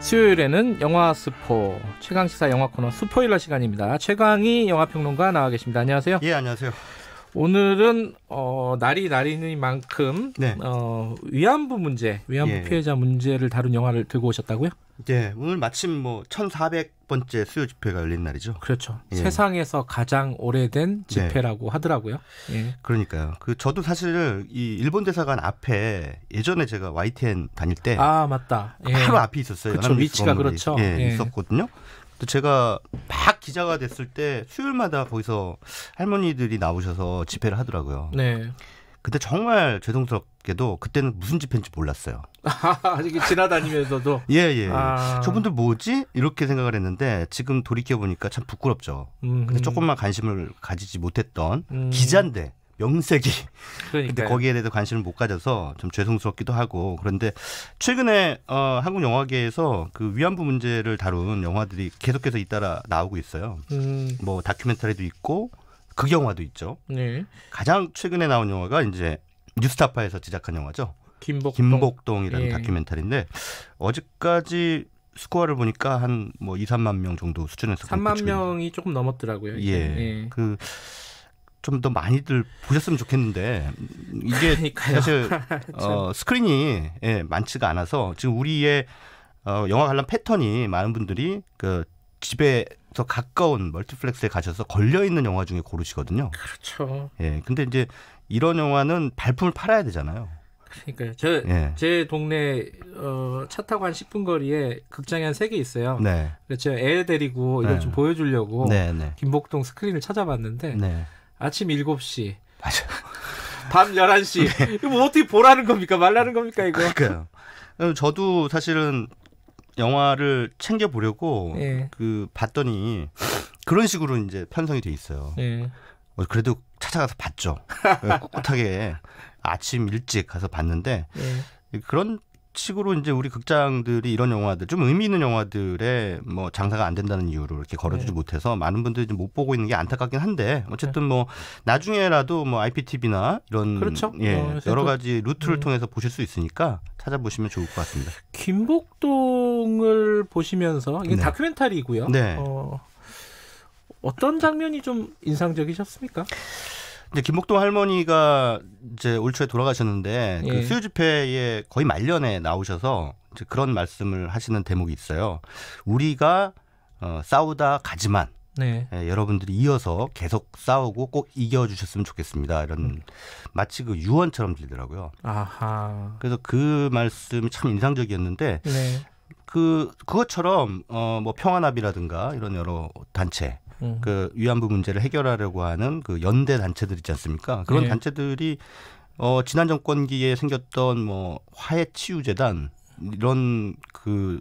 수요일에는 영화 스포 최강 시사 영화 코너 스포일러 시간입니다. 최강희 영화 평론가 나와 계십니다. 안녕하세요. 예, 안녕하세요. 오늘은 어, 날이 날이니만큼 네. 어, 위안부 문제, 위안부 예. 피해자 문제를 다룬 영화를 들고 오셨다고요? 네, 오늘 마침 뭐 1,400번째 수요 집회가 열린 날이죠. 그렇죠. 예. 세상에서 가장 오래된 네. 집회라고 네. 하더라고요. 예. 그러니까요. 그 저도 사실 이 일본 대사관 앞에 예전에 제가 YTN 다닐 때 아, 맞다. 예. 바로 앞이 있었어요. 그렇죠. 위치가 그렇죠. 예, 예. 있었거든요. 또 제가 막 기자가 됐을 때 수요일마다 거기서 할머니들이 나오셔서 집회를 하더라고요. 네. 그때 정말 죄송스럽게도 그때는 무슨 집회인지 몰랐어요. 이게 지나다니면서도 예, 예. 아. 저분들 뭐지? 이렇게 생각을 했는데 지금 돌이켜 보니까 참 부끄럽죠. 음흠. 근데 음. 조금만 관심을 가지지 못했던 음. 기자인데 영색이 그러니까요. 근데 거기에 대해서 관심을 못 가져서 좀 죄송스럽기도 하고 그런데 최근에 어, 한국 영화계에서 그 위안부 문제를 다룬 영화들이 계속해서 잇따라 나오고 있어요. 음. 뭐 다큐멘터리도 있고 그 영화도 있죠. 네. 가장 최근에 나온 영화가 이제 뉴스타파에서 제작한 영화죠. 김복동. 이라는 예. 다큐멘터리인데 어제까지 스코어를 보니까 한 뭐 2, 3만 명 정도 수준에서 3만 명이 조금 넘었더라고요. 예. 예. 그 좀더 많이들 보셨으면 좋겠는데 이게 그러니까요. 사실 어, 스크린이 예, 많지가 않아서 지금 우리의 어, 영화 관람 패턴이 많은 분들이 그 집에 더 가까운 멀티플렉스에 가셔서 걸려 있는 영화 중에 고르시거든요. 그렇죠. 예. 근데 이제 이런 영화는 발품을 팔아야 되잖아요. 그러니까요. 저, 예. 제 동네 어, 차 타고 한 10분 거리에 극장이 한 세 개 있어요. 네. 그래서 제가 애 데리고 이걸 네. 좀 보여주려고 네, 네. 김복동 스크린을 찾아봤는데 네. 아침 7시. 맞아. 밤 11시. 네. 이거 뭐 어떻게 보라는 겁니까? 말라는 겁니까, 이거? 그러니까요. 저도 사실은 영화를 챙겨 보려고 네. 그 봤더니 그런 식으로 이제 편성이 돼 있어요. 네. 어, 그래도 찾아가서 봤죠. 예, 꿋꿋하게 아침 일찍 가서 봤는데 네. 그런 원으로 이제 우리 극장들이 이런 영화들 좀 의미 있는 영화들의 뭐 장사가 안 된다는 이유로 이렇게 걸어주지 네. 못해서 많은 분들이 지금 못 보고 있는 게 안타깝긴 한데 어쨌든 네. 뭐 나중에라도 뭐 IPTV나 이런 그렇죠. 예, 어, 여러 가지 루트를 음. 통해서 보실 수 있으니까 찾아보시면 좋을 것 같습니다. 김복동을 보시면서 이게 네. 다큐멘터리고요. 네. 어, 어떤 장면이 좀 인상적이셨습니까? 이제 김복동 할머니가 이제 올 초에 돌아가셨는데 그 예. 그 수요 집회에 거의 말년에 나오셔서 이제 그런 말씀을 하시는 대목이 있어요. 우리가 어, 싸우다 가지만 네. 예, 여러분들이 이어서 계속 싸우고 꼭 이겨주셨으면 좋겠습니다. 이런 음. 마치 그 유언처럼 들리더라고요. 아하. 그래서 그 말씀이 참 인상적이었는데 네. 그 그것처럼 어뭐 평화합이라든가 이런 여러 단체 음. 그 위안부 문제를 해결하려고 하는 그 연대 단체들 있지 않습니까? 그런 네. 단체들이 어 지난 정권기에 생겼던 뭐 화해 치유재단 이런 그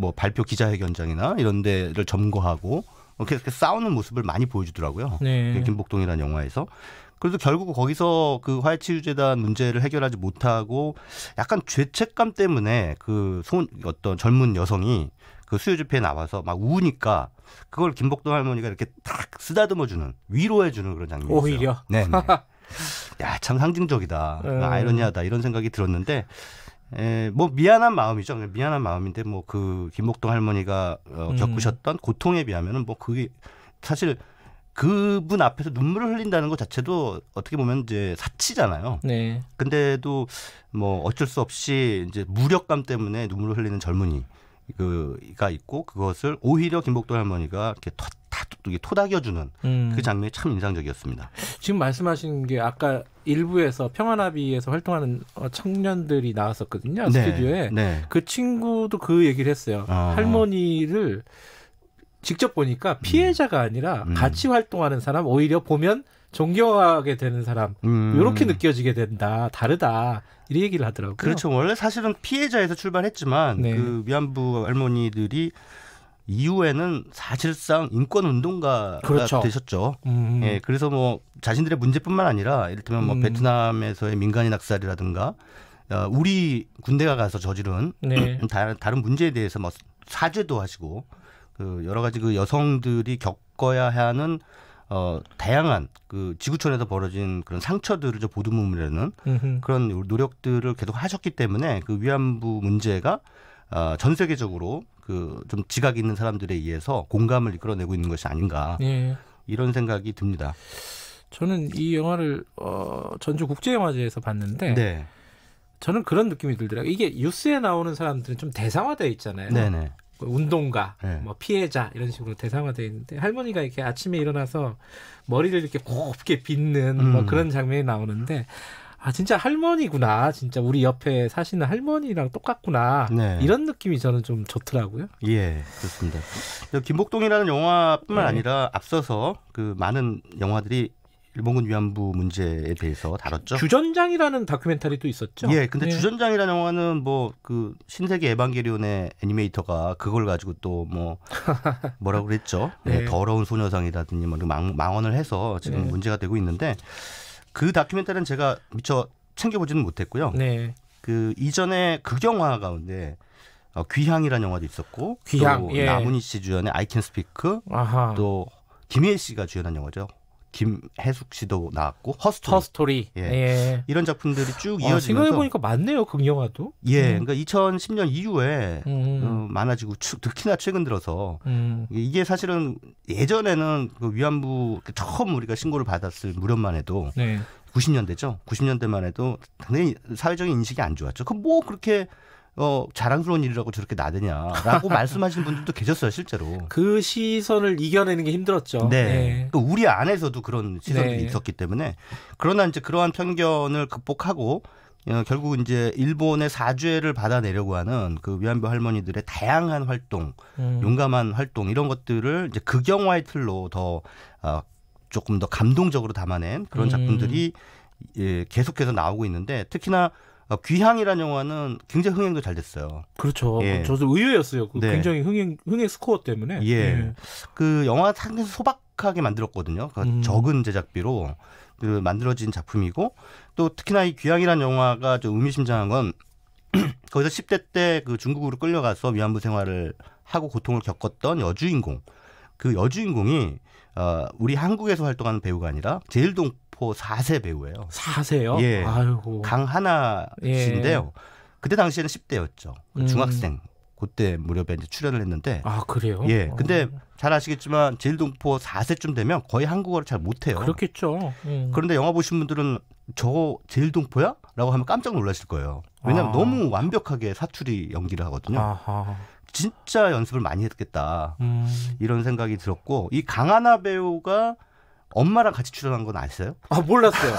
뭐 발표 기자회견장이나 이런 데를 점거하고 뭐 계속 싸우는 모습을 많이 보여주더라고요. 네. 그 김복동이라는 영화에서. 그래서 결국 거기서 그 화해치유재단 문제를 해결하지 못하고 약간 죄책감 때문에 그 소문, 어떤 젊은 여성이 그 수요집회에 나와서 막 우니까 그걸 김복동 할머니가 이렇게 탁 쓰다듬어 주는 위로해 주는 그런 장면이 있어요. 네. 야, 참 상징적이다. 음. 아이러니하다. 이런 생각이 들었는데 에, 뭐 미안한 마음이죠. 미안한 마음인데 뭐 그 김복동 할머니가 어, 음. 겪으셨던 음. 고통에 비하면은 뭐 그게 사실 그분 앞에서 눈물을 흘린다는 것 자체도 어떻게 보면 이제 사치잖아요. 네. 근데도 뭐 어쩔 수 없이 이제 무력감 때문에 눈물을 흘리는 젊은이 그가 있고 그것을 오히려 김복도 할머니가 이렇게 터, 다, 토닥여주는 음. 그 장면이 참 인상적이었습니다. 지금 말씀하신 게 아까 일부에서 평화나비에서 활동하는 어, 청년들이 나왔었거든요 네. 스튜디오에 네. 그 친구도 그 얘기를 했어요. 어. 할머니를 직접 보니까 음. 피해자가 아니라 음. 같이 활동하는 사람 오히려 보면 존경하게 되는 사람 음. 이렇게 느껴지게 된다 다르다 이런 얘기를 하더라고요. 그렇죠. 원래 사실은 피해자에서 출발했지만 네. 그 위안부 할머니들이 이후에는 사실상 인권 운동가가 그렇죠. 되셨죠. 음. 예, 그래서 뭐 자신들의 문제뿐만 아니라 이를테면 뭐 음. 베트남에서의 민간인 학살이라든가 어, 우리 군대가 가서 저지른 네. 른 다른 문제에 대해서 뭐 사죄도 하시고 그 여러 가지 그 여성들이 겪어야 하는 어, 다양한 그 지구촌에서 벌어진 그런 상처들을 좀 보듬으려는 그런 노력들을 계속 하셨기 때문에 그 위안부 문제가 어, 전 세계적으로 그 좀 지각 있는 사람들에 의해서 공감을 이끌어내고 있는 것이 아닌가 예. 이런 생각이 듭니다. 저는 이 영화를 어, 전주 국제영화제에서 봤는데 네. 저는 그런 느낌이 들더라고요. 이게 뉴스에 나오는 사람들은 좀 대상화되어 있잖아요. 네네. 운동가, 네. 뭐 피해자 이런 식으로 대상화돼 있는데 할머니가 이렇게 아침에 일어나서 머리를 이렇게 곱게 빗는 뭐 음. 뭐 그런 장면이 나오는데 아 진짜 할머니구나 진짜 우리 옆에 사시는 할머니랑 똑같구나 네. 이런 느낌이 저는 좀 좋더라고요. 예 그렇습니다. 김복동이라는 영화뿐만 네. 아니라 앞서서 그 많은 영화들이 일본군 위안부 문제에 대해서 다뤘죠. 주전장이라는 다큐멘터리도 있었죠. 예, 근데 예. 주전장이라는 영화는 뭐 그 신세계 에반게리온의 애니메이터가 그걸 가지고 또 뭐 뭐라고 그랬죠. 예, 예. 더러운 소녀상이라든지 뭐 망, 망언을 해서 지금 네. 문제가 되고 있는데 그 다큐멘터리는 제가 미처 챙겨보지는 못했고요. 네. 그 이전에 극영화 가운데 어, 귀향이라는 영화도 있었고 귀향, 또 예. 나문희 씨 주연의 아이 캔 스피크 또김혜 씨가 주연한 영화죠. 김혜숙 씨도 나왔고 허스토리, 허스토리. 예. 예. 이런 작품들이 쭉 아, 이어지면서 생각해 보니까 많네요 극영화도 그 예 음. 그러니까 2010년 이후에 음. 어, 많아지고 특히나 최근 들어서 음. 이게 사실은 예전에는 그 위안부 그 처음 우리가 신고를 받았을 무렵만 해도 네. 90년대죠 90년대만 해도 당연히 사회적인 인식이 안 좋았죠 그 뭐 그렇게 어, 자랑스러운 일이라고 저렇게 나대냐라고 말씀하시는 분들도 계셨어요 실제로. 그 시선을 이겨내는 게 힘들었죠. 네. 네. 그 우리 안에서도 그런 시선이 네. 있었기 때문에 그러나 이제 그러한 편견을 극복하고 어, 결국 이제 일본의 사죄를 받아내려고 하는 그 위안부 할머니들의 다양한 활동, 음. 용감한 활동 이런 것들을 이제 극영화의 그 틀로 더 어, 조금 더 감동적으로 담아낸 그런 음. 작품들이 음. 예, 계속해서 나오고 있는데 특히나 어, 귀향이라는 영화는 굉장히 흥행도 잘 됐어요. 그렇죠. 예. 어, 저도 의외였어요. 그 네. 굉장히 흥행 흥행 스코어 때문에. 예. 예. 그 영화 상당히 소박하게 만들었거든요. 그 음. 적은 제작비로 그 만들어진 작품이고 또 특히나 이 귀향이라는 영화가 좀 의미심장한 건 거기서 10대 때 그 중국으로 끌려가서 위안부 생활을 하고 고통을 겪었던 여주인공. 그 여주인공이 어, 우리 한국에서 활동하는 배우가 아니라 제일동 공포 4세 배우예요. 4세요? 예. 아이고. 강하나 예. 씨인데요. 예. 그때 당시에는 10대였죠. 음. 중학생. 그때 무렵에 이제 출연을 했는데 아 그래요? 예. 근데 어. 잘 아시겠지만 제일동포 4세쯤 되면 거의 한국어를 잘 못해요. 그렇겠죠. 음. 그런데 영화 보신 분들은 저 제일동포야? 라고 하면 깜짝 놀라실 거예요. 왜냐하면 아. 너무 완벽하게 사투리 연기를 하거든요. 아하. 진짜 연습을 많이 했겠다. 음. 이런 생각이 들었고 이 강하나 배우가 엄마랑 같이 출연한 건 아세요? 아 몰랐어요.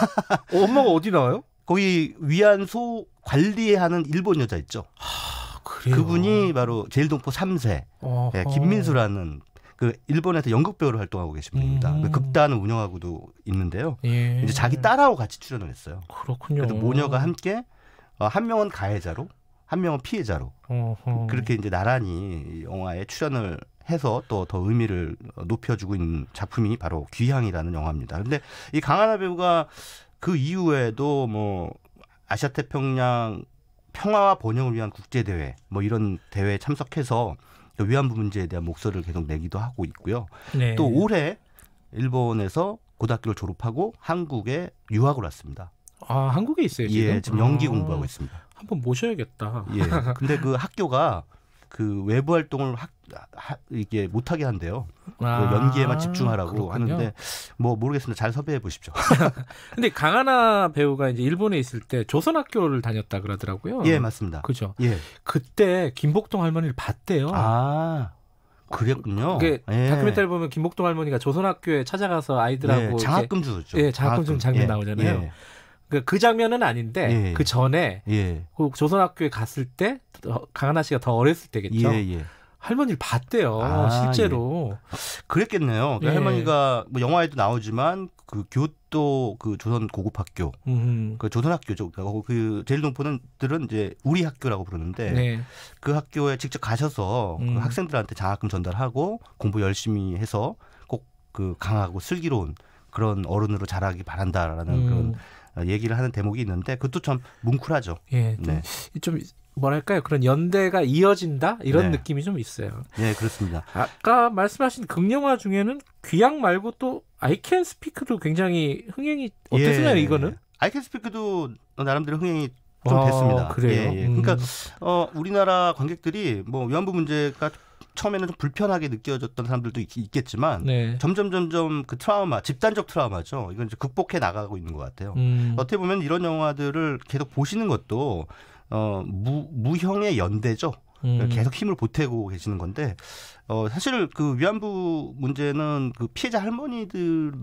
어, 엄마가 어디 나와요? 거기 위안소 관리하는 일본 여자 있죠. 아, 그래요. 그분이 바로 제일동포 3세 예, 김민수라는 그 일본에서 연극 배우로 활동하고 계신 분입니다. 그 음. 그 극단을 운영하고도 있는데요. 예. 이제 자기 딸하고 같이 출연을 했어요. 그렇군요. 그래도 모녀가 함께 어, 한 명은 가해자로, 한 명은 피해자로 어허. 그렇게 이제 나란히 영화에 출연을 해서 또 더 의미를 높여주고 있는 작품이 바로 귀향이라는 영화입니다. 근데 이 강하나 배우가 그 이후에도 뭐 아시아 태평양 평화와 번영을 위한 국제 대회 뭐 이런 대회에 참석해서 그 위안부 문제에 대한 목소리를 계속 내기도 하고 있고요. 네. 또 올해 일본에서 고등학교를 졸업하고 한국에 유학을 왔습니다. 아 한국에 있어요 지금? 예, 지금 연기 아, 공부하고 있습니다. 한번 모셔야겠다. 예. 근데 그 학교가 그 외부 활동을 학, 하, 이게 못하게 한대요. 그 아, 연기에만 집중하라고 그렇군요. 하는데 뭐 모르겠습니다. 잘 섭외해 보십시오. 근데 강하나 배우가 이제 일본에 있을 때 조선학교를 다녔다 그러더라고요. 예, 맞습니다. 그죠. 예. 그때 김복동 할머니를 봤대요. 아. 그랬군요. 그게 예. 다큐멘터리 보면 김복동 할머니가 조선학교에 찾아가서 아이들하고 네, 예, 장학금 주죠. 예, 장학금 준 장면 예. 나오잖아요. 예. 그러니까 그 장면은 아닌데 예. 그 전에 예. 그 조선학교에 갔을 때 강하나 씨가 더 어렸을 때겠죠. 예, 예. 할머니를 봤대요. 아, 예. 실제로 그랬겠네요. 그러니까 예. 할머니가 뭐 영화에도 나오지만 그 교토 그 조선 고급학교 그 조선학교죠. 그러니까 그 제일 동포는들은 이제 우리 학교라고 부르는데 네. 그 학교에 직접 가셔서 그 음. 그 학생들한테 장학금 전달하고 공부 열심히 해서 꼭 그 강하고 슬기로운 그런 어른으로 자라기 바란다라는 음. 그런 아, 얘기를 하는 대목이 있는데 그것도 참 뭉클하죠. 예, 네. 좀, 네. 좀 뭐랄까요 그런 연대가 이어진다 이런 네. 느낌이 좀 있어요. 네, 그렇습니다. 아까 말씀하신 극영화 중에는 귀향 말고 또 아이캔 스피크도 굉장히 흥행이 어땠나요 예. 이거는? 아이캔 스피크도 나름대로 흥행이 좀 아, 됐습니다. 그래요. 예, 예. 그러니까 음. 그러니까 어, 우리나라 관객들이 뭐 위안부 문제가 처음에는 좀 불편하게 느껴졌던 사람들도 있, 겠지만 네. 점점 점점 그 트라우마 집단적 트라우마죠 이건 이제 극복해 나가고 있는 것 같아요 음. 어떻게 보면 이런 영화들을 계속 보시는 것도 어~ 무, 무형의 연대죠 음. 그러니까 계속 힘을 보태고 계시는 건데 어 사실 그 위안부 문제는 그 피해자 할머니들에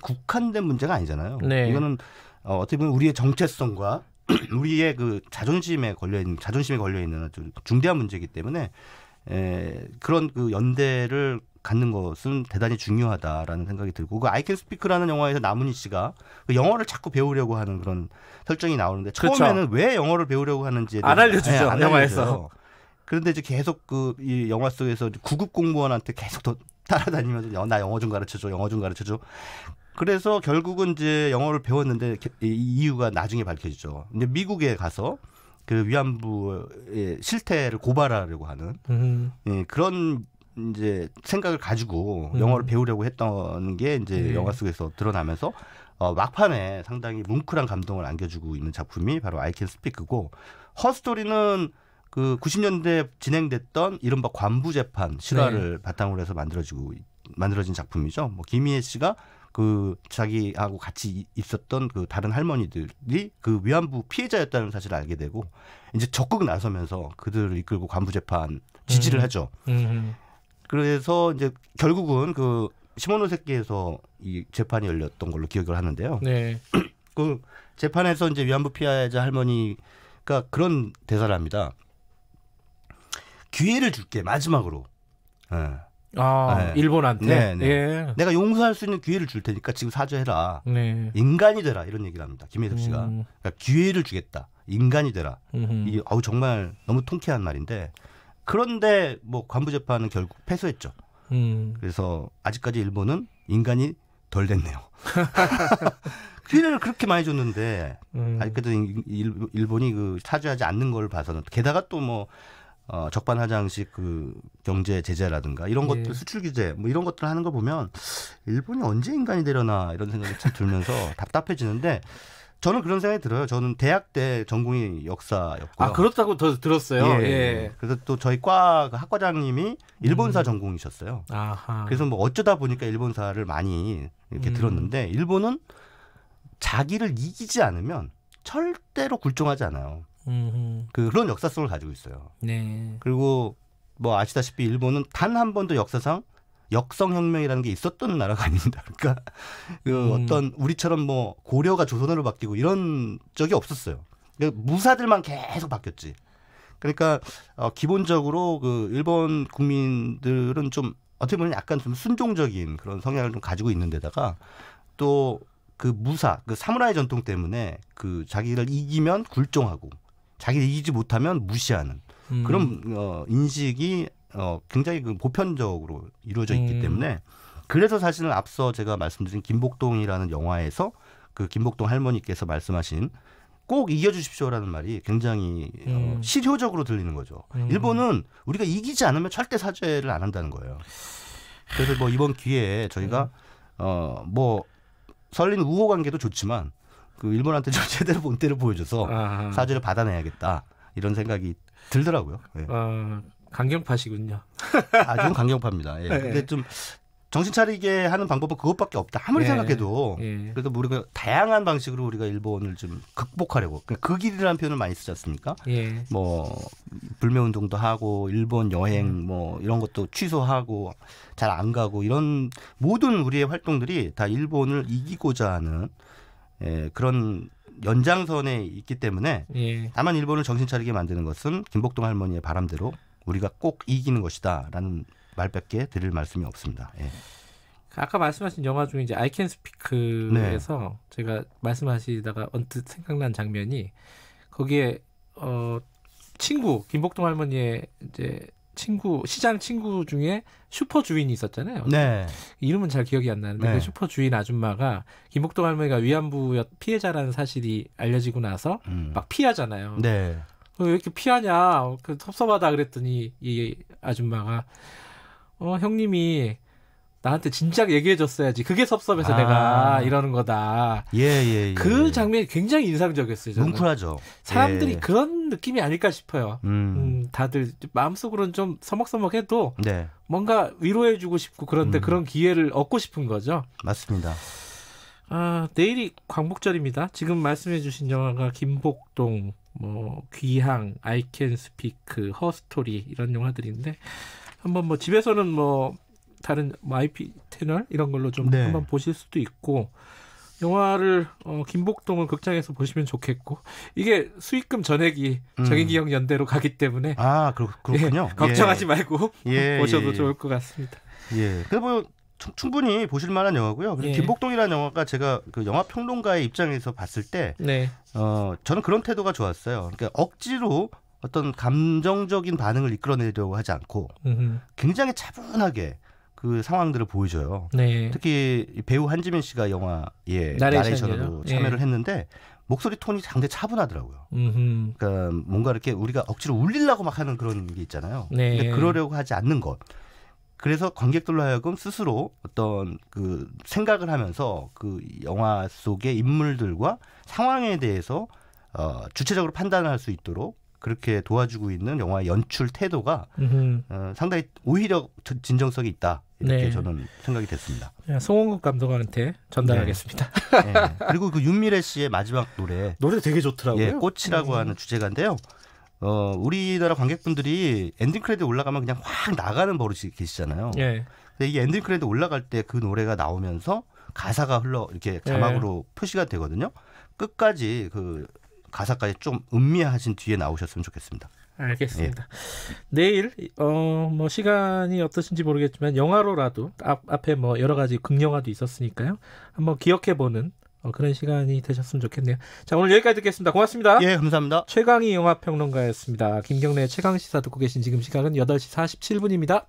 국한된 문제가 아니잖아요. 네. 이거는 어, 어떻게 보면 우리의 정체성과 우리의 그 자존심에 걸려 있는 자존심에 걸려 있는 아주 중대한 문제이기 때문에 에, 예, 그런 그 연대를 갖는 것은 대단히 중요하다라는 생각이 들고 그 아이캔 스피크라는 영화에서 나문희 씨가 그 영어를 자꾸 배우려고 하는 그런 설정이 나오는데 그렇죠. 처음에는 그렇왜 영어를 배우려고 하는지 안 알려주죠 네, 예, 안알려줘 영화에서 그런데 이제 계속 그 이 영화 속에서 구급 공무원한테 계속 더 따라다니면서 어, 나 영어 좀 가르쳐줘 영어 좀 가르쳐줘 그래서 결국은 이제 영어를 배웠는데 이유가 나중에 밝혀지죠. 근데 미국에 가서 그 위안부의 실태를 고발하려고 하는 음. 예, 그런 이제 생각을 가지고 음. 영어를 배우려고 했던 게 이제 네. 영화 속에서 드러나면서 어, 막판에 상당히 뭉클한 감동을 안겨주고 있는 작품이 바로 아이캔 스피크고 허스토리는 그 90년대 진행됐던 이른바 관부 재판 실화를 네. 바탕으로 해서 만들어지고 만들어진 작품이죠. 뭐 김희애 씨가 그 자기하고 같이 있었던 그 다른 할머니들이 그 위안부 피해자였다는 사실을 알게 되고 이제 적극 나서면서 그들을 이끌고 간부 재판 지지를 음. 하죠. 음. 그래서 이제 결국은 그 시모노세키에서 이 재판이 열렸던 걸로 기억을 하는데요. 네. 그 재판에서 이제 위안부 피해자 할머니가 그런 대사를 합니다. 기회를 줄게 마지막으로. 예. 아, 네. 일본한테. 네, 네, 예. 내가 용서할 수 있는 기회를 줄 테니까 지금 사죄해라. 네. 인간이 되라 이런 얘기를 합니다. 김혜섭 씨가 음. 그러니까 기회를 주겠다. 인간이 되라. 음흠. 이 아우 정말 너무 통쾌한 말인데 그런데 뭐 관부 재판은 결국 패소했죠. 음. 그래서 아직까지 일본은 인간이 덜 됐네요. 기회를 그렇게 많이 줬는데 음. 아직까지 일본이 그 사죄하지 않는 걸 봐서는 게다가 또뭐 어, 적반하장식 그 경제 제재라든가 이런 예. 것들 예. 수출 규제 뭐 이런 것들 하는 거 보면 일본이 언제 인간이 되려나 이런 생각이 참 들면서 답답해지는데 저는 그런 생각이 들어요. 저는 대학 때 전공이 역사였고요. 아 그렇다고 더 들었어요. 예. 예. 그래서 또 저희 과 그 학과장님이 일본사 음. 전공이셨어요. 아하. 그래서 뭐 어쩌다 보니까 일본사를 많이 이렇게 음. 들었는데 일본은 자기를 이기지 않으면 절대로 굴종하지 않아요. 음 그런 역사 성을 가지고 있어요. 네. 그리고 뭐 아시다시피 일본은 단 한 번도 역사상 역성혁명이라는 게 있었던 나라가 아닙니다. 그러니까 그 음. 어떤 우리처럼 뭐 고려가 조선으로 바뀌고 이런 적이 없었어요. 그러니까 무사들만 계속 바뀌었지. 그러니까 어, 기본적으로 그 일본 국민들은 좀 어떻게 보면 약간 좀 순종적인 그런 성향을 좀 가지고 있는데다가 또 그 무사, 그 사무라이 전통 때문에 그 자기를 이기면 굴종하고 자기 이기지 못하면 무시하는 음. 그런 어, 인식이 어, 굉장히 그 보편적으로 이루어져 있기 음. 때문에 그래서 사실은 앞서 제가 말씀드린 김복동이라는 영화에서 그 김복동 할머니께서 말씀하신 꼭 이겨주십시오라는 말이 굉장히 어, 음. 어, 실효적으로 들리는 거죠. 음. 일본은 우리가 이기지 않으면 절대 사죄를 안 한다는 거예요. 그래서 뭐 이번 기회에 저희가 네. 어, 뭐 설린 우호 관계도 좋지만 그 일본한테 좀 제대로 본때를 보여줘서 아. 사죄를 받아내야겠다 이런 생각이 들더라고요. 예. 어, 강경파시군요. 아주 강경파입니다. 예. 네. 근데 좀 정신 차리게 하는 방법은 그것밖에 없다. 아무리 예. 생각해도 예. 그래서 우리가 다양한 방식으로 우리가 일본을 좀 극복하려고 그러니까 그 길이라는 표현을 많이 쓰지 않습니까? 예. 뭐 불매 운동도 하고 일본 여행 음. 뭐 이런 것도 취소하고 잘 안 가고 이런 모든 우리의 활동들이 다 일본을 이기고자 하는 에, 예, 그런 연장선에 있기 때문에 예. 다만 일본을 정신 차리게 만드는 것은 김복동 할머니의 바람대로 우리가 꼭 이기는 것이다라는 말밖에 드릴 말씀이 없습니다. 예. 아까 말씀하신 영화 중에 이제 아이캔 스피크에서 네. 제가 말씀하시다가 언뜻 생각난 장면이 거기에 어 친구 김복동 할머니의 이제 친구 시장 친구 중에 슈퍼 주인이 있었잖아요. 네. 이름은 잘 기억이 안 나는데 그 네. 그 슈퍼 주인 아줌마가 김복동 할머니가 위안부 피해자라는 사실이 알려지고 나서 음. 막 피하잖아요. 네. 어, 왜 이렇게 피하냐? 어, 그 섭섭하다 그랬더니 이 아줌마가 어 형님이 나한테 진작 얘기해줬어야지. 그게 섭섭해서 아. 내가 이러는 거다. 예, 예, 예. 그 예. 장면이 굉장히 인상적이었어요. 저는. 뭉클하죠. 사람들이 예. 그런 느낌이 아닐까 싶어요. 음. 음 다들 마음속으로는 좀 서먹서먹해도 네. 뭔가 위로해주고 싶고 그런데 음. 그런 기회를 얻고 싶은 거죠. 맞습니다. 아, 내일이 광복절입니다. 지금 말씀해주신 영화가 김복동, 뭐 귀향, 아이캔 스피크, 허스토리 이런 영화들인데 한번 뭐 집에서는 뭐 다른 마이피 채널 이런 걸로 좀 네. 한번 보실 수도 있고 영화를 어, 김복동은 극장에서 보시면 좋겠고 이게 수익금 전액이 음. 정의기억연대로 가기 때문에 아 그렇, 군요 예, 걱정하지 예. 말고 예, 보셔도 예, 예. 좋을 것 같습니다. 예. 그뭐 충분히 보실 만한 영화고요. 예. 김복동이라는 영화가 제가 그 영화 평론가의 입장에서 봤을 때, 네. 어 저는 그런 태도가 좋았어요. 그러니까 억지로 어떤 감정적인 반응을 이끌어내려고 하지 않고 음흠. 굉장히 차분하게 그 상황들을 보여줘요. 네. 특히 배우 한지민 씨가 영화 예, 에 나레이션으로 예. 참여를 예. 했는데 목소리 톤이 상당히 차분하더라고요. 음흠. 그러니까 뭔가 이렇게 우리가 억지로 울리려고 막 하는 그런 게 있잖아요. 네. 근데 그러려고 하지 않는 것. 그래서 관객들로 하여금 스스로 어떤 그 생각을 하면서 그 영화 속의 인물들과 상황에 대해서 어, 주체적으로 판단할 수 있도록 그렇게 도와주고 있는 영화의 연출 태도가 어, 상당히 오히려 진정성이 있다 이렇게 네. 저는 생각이 됐습니다. 네, 송원국 감독한테 전달하겠습니다. 네. 네. 그리고 그 윤미래 씨의 마지막 노래 노래 되게 좋더라고요. 예, 꽃이라고 네. 하는 주제가인데요. 어, 우리나라 관객분들이 엔딩 크레딧 올라가면 그냥 확 나가는 버릇이 계시잖아요. 예. 근데 이 엔딩 크레딧 올라갈 때 그 노래가 나오면서 가사가 흘러 이렇게 자막으로 예. 표시가 되거든요. 끝까지 그 가사까지 좀 음미하신 뒤에 나오셨으면 좋겠습니다. 알겠습니다. 예. 내일 어뭐 시간이 어떠신지 모르겠지만 영화로라도 앞, 앞에 뭐 여러 가지 극영화도 있었으니까요. 한번 기억해 보는 어, 그런 시간이 되셨으면 좋겠네요. 자 오늘 여기까지 듣겠습니다. 고맙습니다. 예, 감사합니다. 최강희 영화 평론가였습니다. 김경래 최강 시사 듣고 계신 지금 시간은 8시 47분입니다.